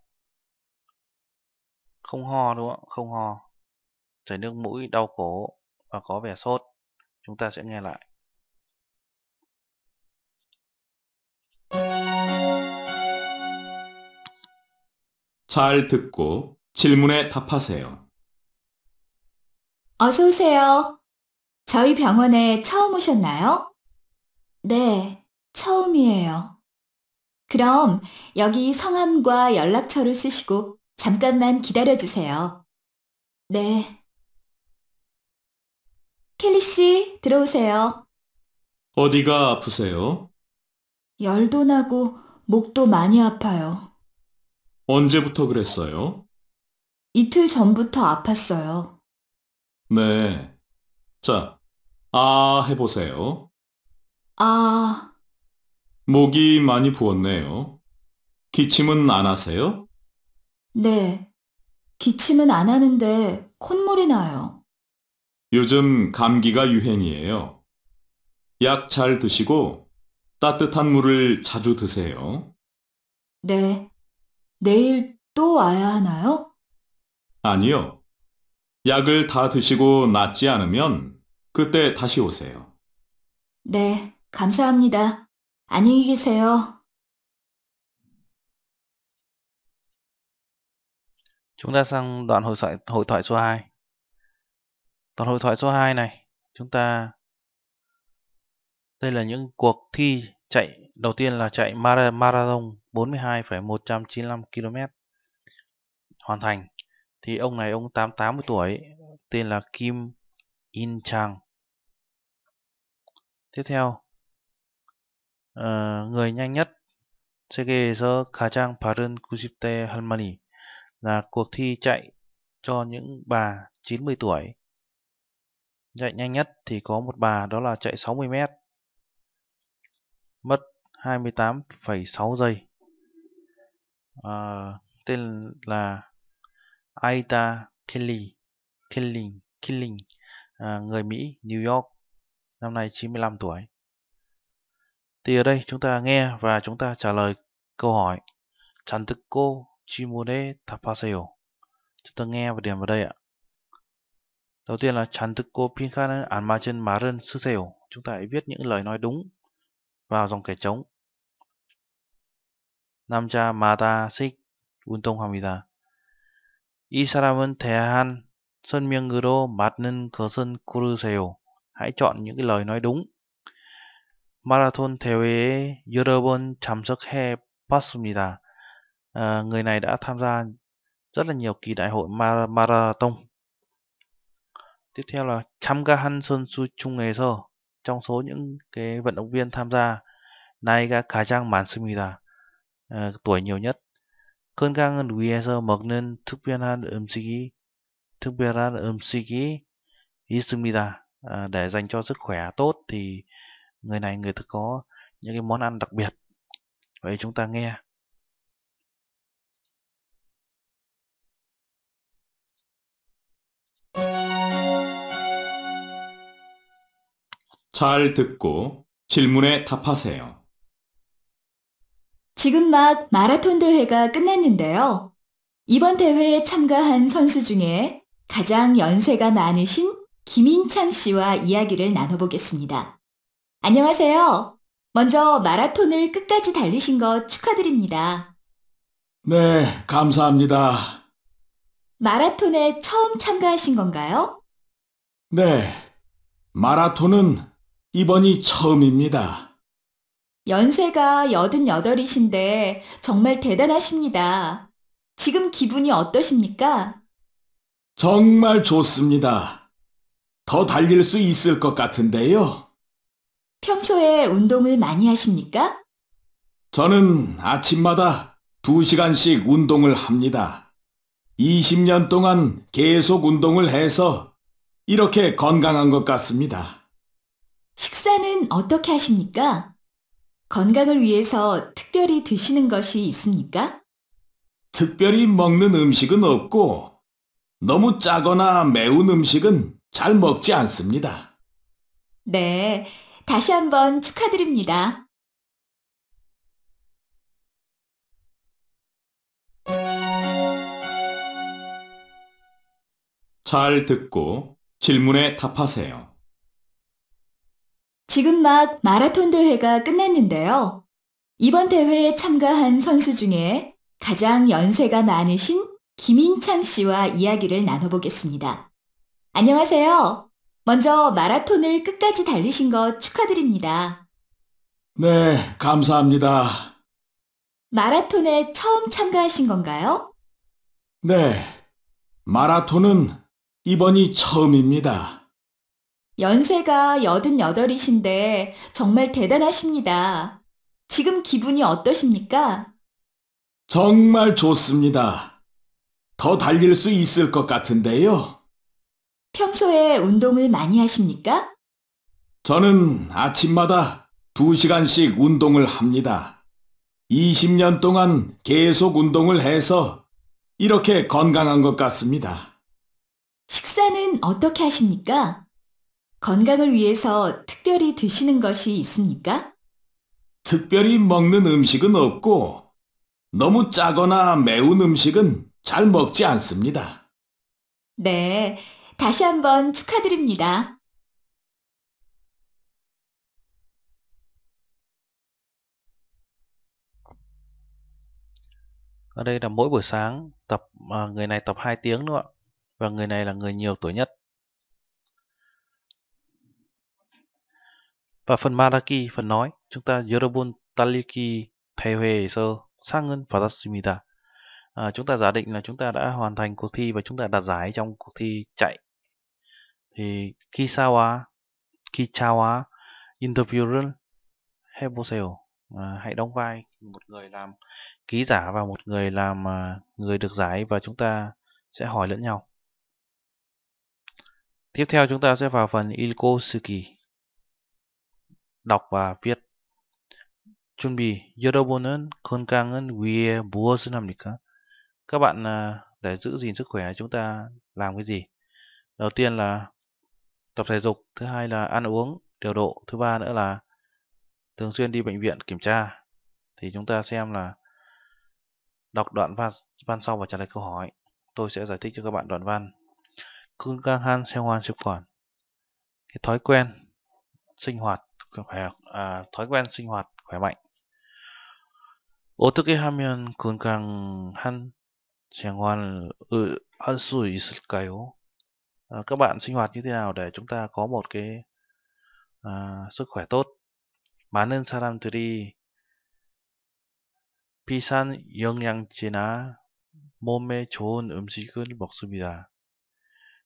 không ho đúng không không ho chảy nước mũi đau cổ và có vẻ sốt chúng ta sẽ nghe lại 잘 듣고 질문에 답하세요. 어서 오세요. 저희 병원에 처음 오셨나요? 네, 처음이에요. 그럼 여기 성함과 연락처를 쓰시고 잠깐만 기다려주세요. 네. 켈리 씨, 들어오세요. 어디가 아프세요? 열도 나고 목도 많이 아파요. 언제부터 그랬어요? 이틀 전부터 아팠어요. 네. 자, 아 해보세요. 아, 목이 많이 부었네요. 기침은 안 하세요? 네. 기침은 안 하는데 콧물이 나요. 요즘 감기가 유행이에요. 약 잘 드시고 따뜻한 물을 자주 드세요. 네. 내일 또 와야 하나요? 아니요. 약을 다 드시고 낫지 않으면 그때 다시 오세요. 네, 감사합니다. 안녕히 계세요. Chúng ta sang đoạn hội thoại, hội thoại số 2. Đoạn hội thoại số 2 này, chúng ta đây là những cuộc thi chạy đầu tiên là chạy marathon 42,195 km hoàn thành thì ông này ông 88 tuổi tên là Kim In Chang tiếp theo uh, người nhanh nhất 세계에서 가장 빠른 90대 할머니 là cuộc thi chạy cho những bà 90 tuổi. Chạy nhanh nhất thì có một bà đó là chạy 60 mét. Mất 28,6 giây. À, tên là Aida Kelly Killing Killing à, người Mỹ New York năm nay 95 tuổi thì ở đây chúng ta nghe và chúng ta trả lời câu hỏi chẳng 듣고 질문에 답하세요 chúng ta nghe và điểm vào đây ạ đầu tiên là chẳng 듣고 빈칸은 안 맞은 말은 쓰세요 chúng ta hãy viết những lời nói đúng vào dòng kẻ trống Nam cha Mata Sik 남자마다씩 운동합니다 이 사람은 대한 설명으로 맞는 것은 고르세요. Hãy chọn những cái lời nói đúng. Marathon 대회에 여러 번 참석해 봤습니다. người này đã tham gia rất là nhiều kỳ đại hội ma marathon. Tiếp theo là 참가한 선수 중에서 trong số những cái vận động viên tham gia 나이가 가장 많습니다. À, tuổi nhiều nhất. 건강을 위해서 먹는 특별한 음식이 특별한 음식이 있습니다 à, để dành cho sức khỏe tốt thì người này người ta có những cái món ăn đặc biệt vậy chúng ta nghe 잘 듣고 질문에 답하세요. 지금 막 마라톤 대회가 끝났는데요. 이번 대회에 참가한 선수 중에 가장 연세가 많으신 김인창 씨와 이야기를 나눠보겠습니다. 안녕하세요. 먼저 마라톤을 끝까지 달리신 것 축하드립니다. 네, 감사합니다. 마라톤에 처음 참가하신 건가요? 네, 마라톤은 이번이 처음입니다. 연세가 88이신데 정말 대단하십니다. 지금 기분이 어떠십니까? 정말 좋습니다. 더 달릴 수 있을 것 같은데요. 평소에 운동을 많이 하십니까? 저는 아침마다 2시간씩 운동을 합니다. 20년 동안 계속 운동을 해서 이렇게 건강한 것 같습니다. 식사는 어떻게 하십니까? 건강을 위해서 특별히 드시는 것이 있습니까? 특별히 먹는 음식은 없고 너무 짜거나 매운 음식은 잘 먹지 않습니다. 네, 다시 한번 축하드립니다. 잘 듣고 질문에 답하세요. 지금 막 마라톤 대회가 끝났는데요. 이번 대회에 참가한 선수 중에 가장 연세가 많으신 김인창 씨와 이야기를 나눠보겠습니다. 안녕하세요. 먼저 마라톤을 끝까지 달리신 것 축하드립니다. 네, 감사합니다. 마라톤에 처음 참가하신 건가요? 네, 마라톤은 이번이 처음입니다. 연세가 88이신데 정말 대단하십니다. 지금 기분이 어떠십니까? 정말 좋습니다. 더 달릴 수 있을 것 같은데요. 평소에 운동을 많이 하십니까? 저는 아침마다 2시간씩 운동을 합니다. 20년 동안 계속 운동을 해서 이렇게 건강한 것 같습니다. 식사는 어떻게 하십니까? 건강을 위해서 특별히 드시는 것이 있습니까? 특별히 먹는 음식은 없고 너무 짜거나 매운 음식은 잘 먹지 않습니다. 네, 다시 한번 축하드립니다. Ở đây là mỗi buổi sáng tập người này tập 2 tiếng nữa và người này là người nhiều tuổi nhất. Và phần Maraki, phần nói, chúng ta Yorobun Taliki Taihueso Sangun Varasumida. À, chúng ta giả định là chúng ta đã hoàn thành cuộc thi và chúng ta đạt giải trong cuộc thi chạy. Thì khi sao Kisawa, Kichawa, Interviewer Heboseo. À, hãy đóng vai một người làm ký giả và một người làm à, người được giải và chúng ta sẽ hỏi lẫn nhau. Tiếp theo chúng ta sẽ vào phần Ilko Suki đọc và viết. 준비. 여러분은 건강은 위에 무엇을 합니까? Các bạn à, để giữ gìn sức khỏe chúng ta làm cái gì? Đầu tiên là tập thể dục, thứ hai là ăn uống điều độ, thứ ba nữa là thường xuyên đi bệnh viện kiểm tra. Thì chúng ta xem là đọc đoạn văn, văn sau và trả lời câu hỏi. Tôi sẽ giải thích cho các bạn đoạn văn. Cương cang han xe hoan sức khoản. Cái thói quen sinh hoạt khỏe, à, thói quen sinh hoạt khỏe mạnh. 어떻게 하면 건강한 생활을 할수 있을까요? À, các bạn sinh hoạt như thế nào để chúng ta có một cái à, sức khỏe tốt? 많은 사람들이 비싼 영양제나 몸에 좋은 음식을 먹습니다.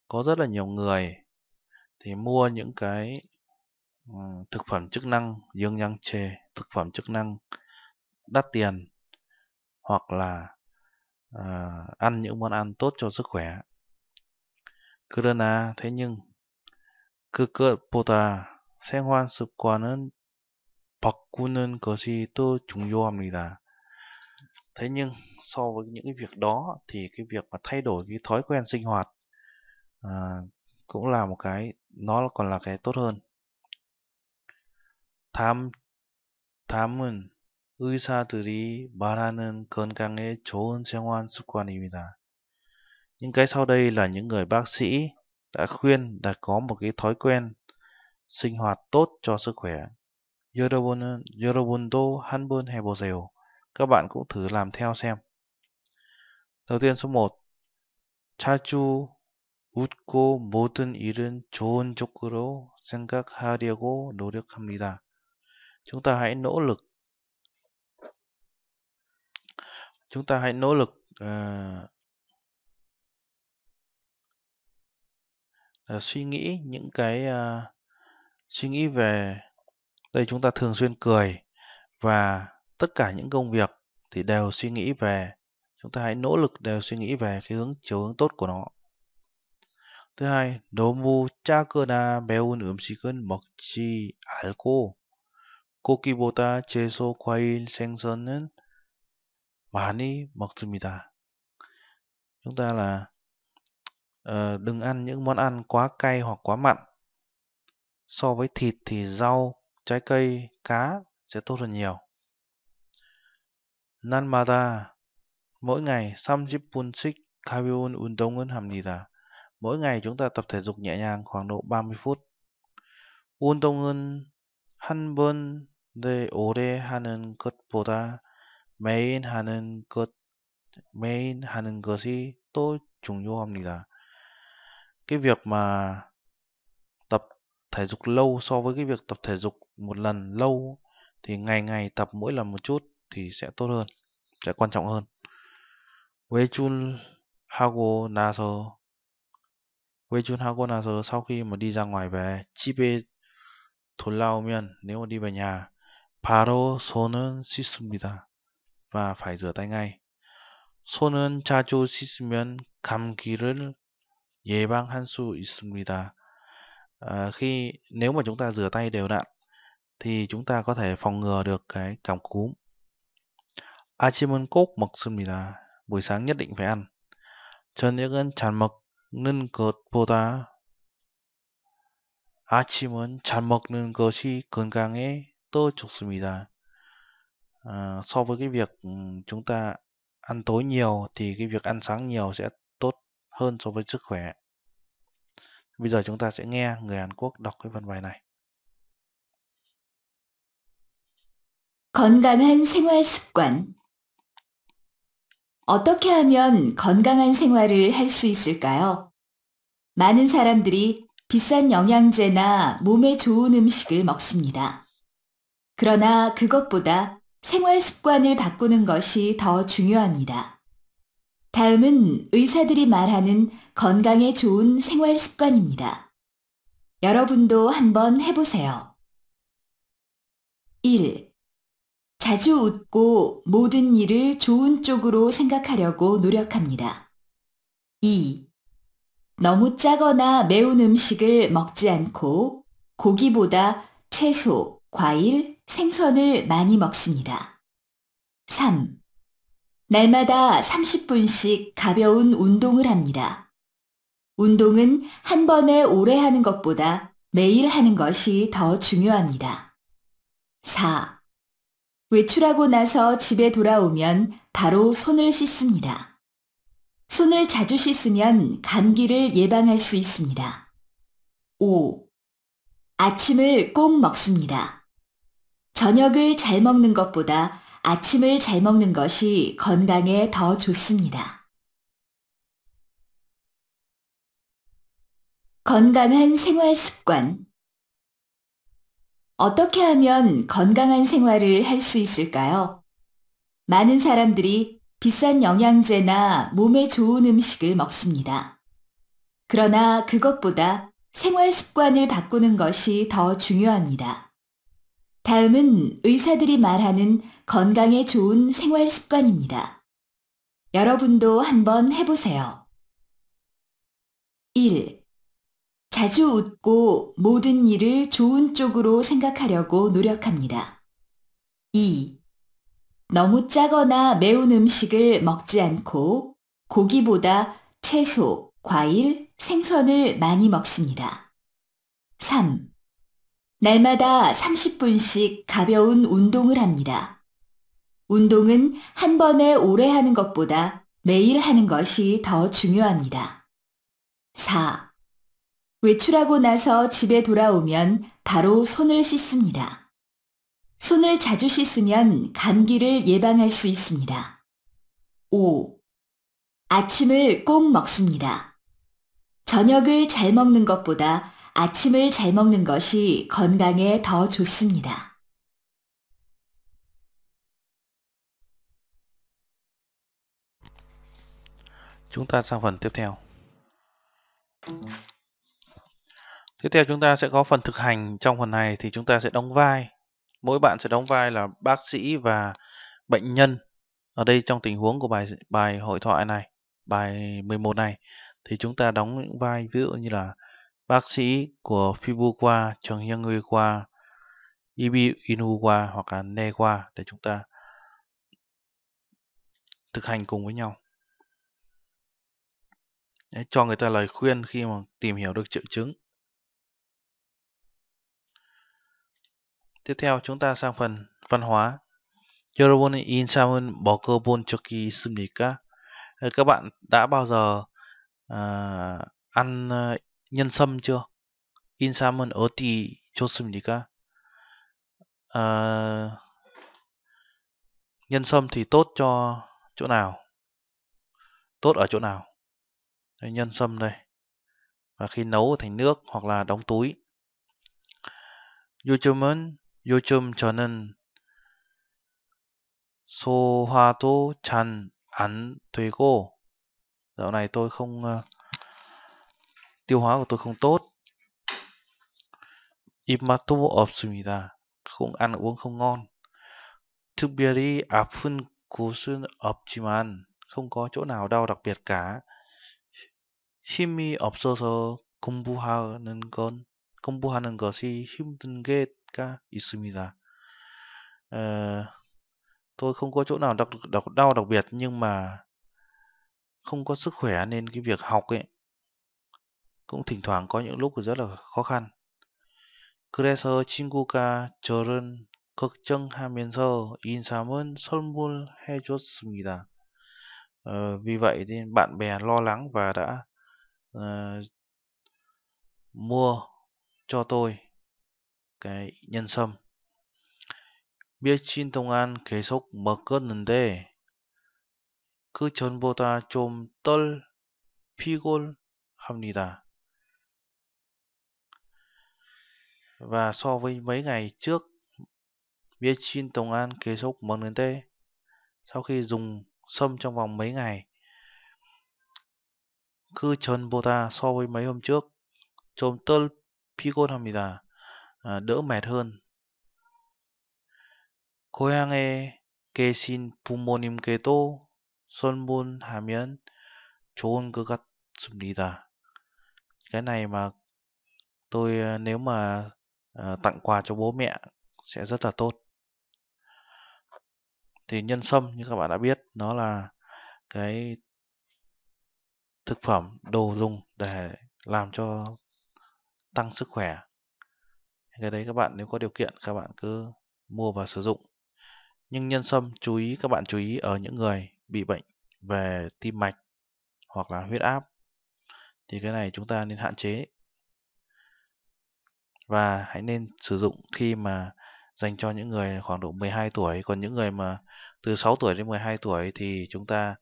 Có rất là nhiều người thì mua những cái Ờ, thực phẩm chức năng dương yang chê thực phẩm chức năng đắt tiền hoặc là à, ăn những món ăn tốt cho sức khỏe 그러나 à, thế nhưng bồ hoan sụp nên nên có gì tôi chúng vô 또 là Thế nhưng so với những cái việc đó thì cái việc mà thay đổi cái thói quen sinh hoạt à, cũng là một cái nó còn là cái tốt hơn. 담, 담은 의사들이 말하는 건강에 좋은 생활 습관입니다. Những cái sau đây là những người bác sĩ đã khuyên đã có một cái thói quen sinh hoạt tốt cho sức khỏe. 여러분은 여러분도 한번 해보세요. Các bạn cũng thử làm theo xem. Đầu tiên số 1. 자주 웃고 모든 일은 좋은 쪽으로 생각하려고 노력합니다. Chúng ta hãy nỗ lực. Chúng ta hãy nỗ lực à, à, suy nghĩ những cái à, suy nghĩ về đây chúng ta thường xuyên cười và tất cả những công việc thì đều suy nghĩ về chúng ta hãy nỗ lực đều suy nghĩ về cái hướng chiều hướng tốt của nó. Thứ hai, 너무 작으나 매운 음식은 먹지 않고 고기보다 채소, 과일, 생선은 많이 먹습니다. Chúng ta là uh, đừng ăn những món ăn quá cay hoặc quá mặn. So với thịt thì rau, trái cây, cá sẽ tốt hơn nhiều. Nanmada mỗi ngày 30 분씩 가벼운 운동은 합니다. Mỗi ngày chúng ta tập thể dục nhẹ nhàng khoảng độ 30 phút. 운동은 한 번에 오래 하는 것보다 매일 하는 것, 매일 하는 것이 또 중요합니다. Cái việc mà tập thể dục lâu so với cái việc tập thể dục một lần lâu thì ngày ngày tập mỗi lần một chút thì sẽ tốt hơn, sẽ quan trọng hơn. 외출하고 나서 외출하고 나서 sau khi mà đi ra ngoài về 집에 돌아오면 네오디 베냐 바로 손은 씻습니다. và phải rửa tay ngay. 손은 자주 씻으면 감기를 예방할 수 있습니다. À, khi nếu mà chúng ta rửa tay đều đặn thì chúng ta có thể phòng ngừa được cái cảm cúm. 아침은 꼭 먹습니다. Buổi sáng nhất định phải ăn. 저녁은 잘 먹는 것보다 아침은 잘 먹는 것이 건강에 더 좋습니다. À, so với cái việc chúng ta ăn tối nhiều thì cái việc ăn sáng nhiều sẽ tốt hơn so với sức khỏe. Bây giờ chúng ta sẽ nghe người Hàn Quốc đọc cái phần bài này. 건강한 생활 습관 어떻게 하면 건강한 생활을 할 수 있을까요? 많은 사람들이 비싼 영양제나 몸에 좋은 음식을 먹습니다. 그러나 그것보다 생활 습관을 바꾸는 것이 더 중요합니다. 다음은 의사들이 말하는 건강에 좋은 생활 습관입니다. 여러분도 한번 해보세요. 1. 자주 웃고 모든 일을 좋은 쪽으로 생각하려고 노력합니다. 2. 너무 짜거나 매운 음식을 먹지 않고 고기보다 채소, 과일, 생선을 많이 먹습니다. 3. 날마다 30분씩 가벼운 운동을 합니다. 운동은 한 번에 오래 하는 것보다 매일 하는 것이 더 중요합니다. 4. 외출하고 나서 집에 돌아오면 바로 손을 씻습니다. 손을 자주 씻으면 감기를 예방할 수 있습니다. 5. 아침을 꼭 먹습니다. 저녁을 잘 먹는 것보다 아침을 잘 먹는 것이 건강에 더 좋습니다. 건강한 생활 습관 어떻게 하면 건강한 생활을 할 수 있을까요? 많은 사람들이 비싼 영양제나 몸에 좋은 음식을 먹습니다. 그러나 그것보다 생활 습관을 바꾸는 것이 더 중요합니다. 다음은 의사들이 말하는 건강에 좋은 생활 습관입니다. 여러분도 한번 해보세요. 1. 자주 웃고 모든 일을 좋은 쪽으로 생각하려고 노력합니다. 2. 너무 짜거나 매운 음식을 먹지 않고 고기보다 채소, 과일, 생선을 많이 먹습니다. 3. 날마다 30분씩 가벼운 운동을 합니다. 운동은 한 번에 오래 하는 것보다 매일 하는 것이 더 중요합니다. 4. 외출하고 나서 집에 돌아오면 바로 손을 씻습니다. 손을 자주 씻으면 감기를 예방할 수 있습니다. 5. 아침을 꼭 먹습니다. 저녁을 잘 먹는 것보다 아침을 잘 먹는 것이 건강에 더 좋습니다. chúng ta sang phần tiếp theo. Tiếp theo chúng ta sẽ có phần thực hành. Trong phần này thì chúng ta sẽ đóng vai mỗi bạn sẽ đóng vai là bác sĩ và bệnh nhân ở đây trong tình huống của bài bài hội thoại này bài 11 này thì chúng ta đóng những vai ví dụ như là bác sĩ của Fubuqua, Trường Hiên Ngư Qua, Ibi Inuwa hoặc là qua để chúng ta thực hành cùng với nhau. Để cho người ta lời khuyên khi mà tìm hiểu được triệu chứng. Tiếp theo chúng ta sang phần văn hóa. 여러분 인삼은 먹어본 적이 있습니까? Các bạn đã bao giờ à, ăn ờ, nhân sâm chưa? 인삼은 어디 좋습니까? À, nhân sâm thì tốt cho chỗ nào? Tốt ở chỗ nào? Đây, nhân sâm đây. Và khi nấu thành nước hoặc là đóng túi. 요즘은 요즘 저는 소화도 잘 안 되고 dạo này tôi không uh, tiêu hóa của tôi không tốt 입맛도 없습니다 không ăn uống không ngon 특별히 아픈 곳은 없지만 không có chỗ nào đau đặc biệt cả 힘이 없어서 공부하는 건 공부하는 것이 힘든 게 ca 있습니다. Uh, ờ, tôi không có chỗ nào đau, đau, đau đặc biệt nhưng mà không có sức khỏe nên cái việc học ấy cũng thỉnh thoảng có những lúc rất là khó khăn. 그래서 친구가 저를 걱정하면서 인삼은 선물해 줬습니다. Uh, vì vậy nên bạn bè lo lắng và đã uh, mua cho tôi cái nhân sâm 미친 동안 계속 먹었는데 그 전보다 좀덜 피곤합니다. Và so với mấy ngày trước, 미친 동안 계속 먹는데 sau khi dùng sâm trong vòng mấy ngày 그 전보다 so với mấy hôm trước 좀덜 피곤합니다. À, đỡ mệt hơn. 고향에 계신 부모님께도 선물하면 좋은 것 같습니다. Cái này mà tôi à, nếu mà à, tặng quà cho bố mẹ sẽ rất là tốt. Thì nhân sâm như các bạn đã biết nó là cái thực phẩm đồ dùng để làm cho tăng sức khỏe cái đấy các bạn nếu có điều kiện các bạn cứ mua và sử dụng nhưng nhân sâm chú ý các bạn chú ý ở những người bị bệnh về tim mạch hoặc là huyết áp thì cái này chúng ta nên hạn chế và hãy nên sử dụng khi mà dành cho những người khoảng độ 12 tuổi còn những người mà từ 6 tuổi đến 12 tuổi thì chúng ta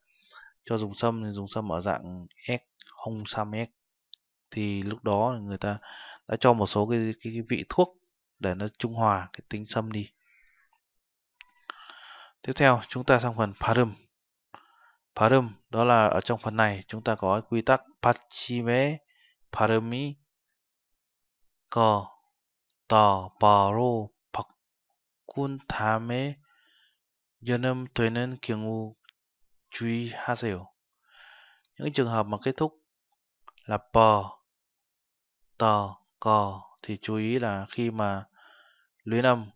cho dùng sâm dùng sâm ở dạng S hông sam S thì lúc đó người ta đã cho một số cái, cái, cái vị thuốc để nó trung hòa cái tính xâm đi tiếp theo chúng ta sang phần parum parum đó là ở trong phần này chúng ta có quy tắc pachime parumi ko to paro 박군 다음에 연음되는 경우 주의하세요. Những trường hợp mà kết thúc là bò, tò, cò thì chú ý là khi mà luyến âm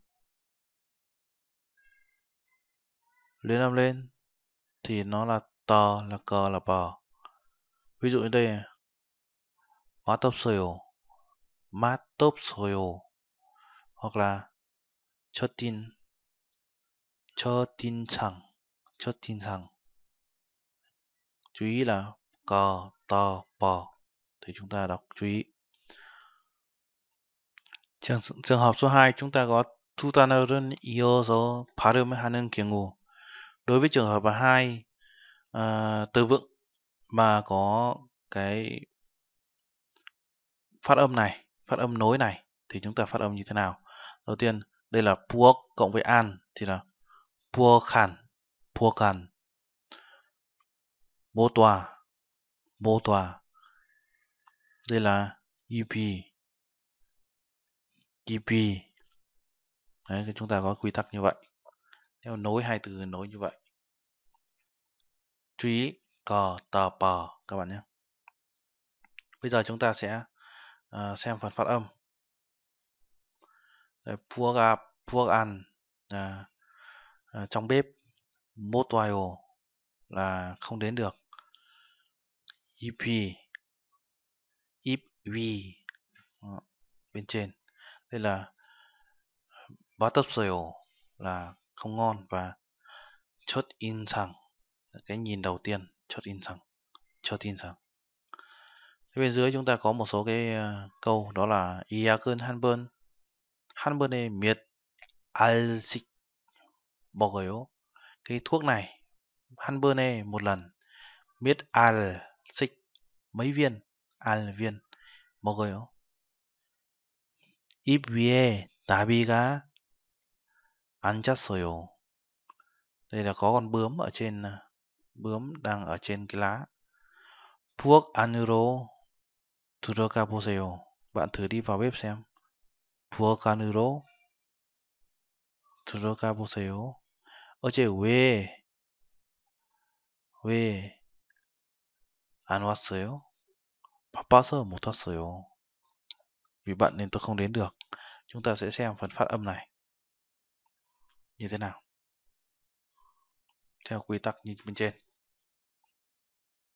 luyến âm lên thì nó là to là cờ là bò ví dụ như đây má tốp soil má tốp soil hoặc là cho tin cho tin chẳng cho tin rằng chú ý là cò to bò thì chúng ta đọc chú ý trường, trường hợp số 2 chúng ta có tutanarun ioso 발음하는 경우 đối với trường hợp là hai ờ, từ vựng mà có cái phát âm này phát âm nối này thì chúng ta phát âm như thế nào đầu tiên đây là puok cộng với an thì là pua khan pua khan bố tòa bố tòa đây là up GP Đấy, chúng ta có quy tắc như vậy theo nối hai từ nối như vậy trí cờ tờ pờ các bạn nhé bây giờ chúng ta sẽ uh, xem phần phát âm pua gà pua ăn là uh, à, trong bếp mốt là không đến được ip ip vi ờ, bên trên đây là tập Batupsil là không ngon và chốt in thẳng cái nhìn đầu tiên chốt in thẳng chốt in thẳng Thế bên dưới chúng ta có một số cái ờ, câu đó là Iakun Hanbun Hanbun의 miệt alzik 먹어요. Cái thuốc này Hanbun의 một lần miệt alzik mấy viên al viên 먹어요. 잎 위에 나비가 앉았어요. Đây là có con bướm ở trên bướm đang ở trên cái lá. 부엌 안으로 들어가 보세요. Bạn thử đi vào bếp xem. 부엌 안으로 들어가 보세요. 어제 왜, 왜 안 왔어요? 바빠서 못 왔어요. vì bận nên tôi không đến được. Chúng ta sẽ xem phần phát âm này như thế nào. Theo quy tắc như bên trên.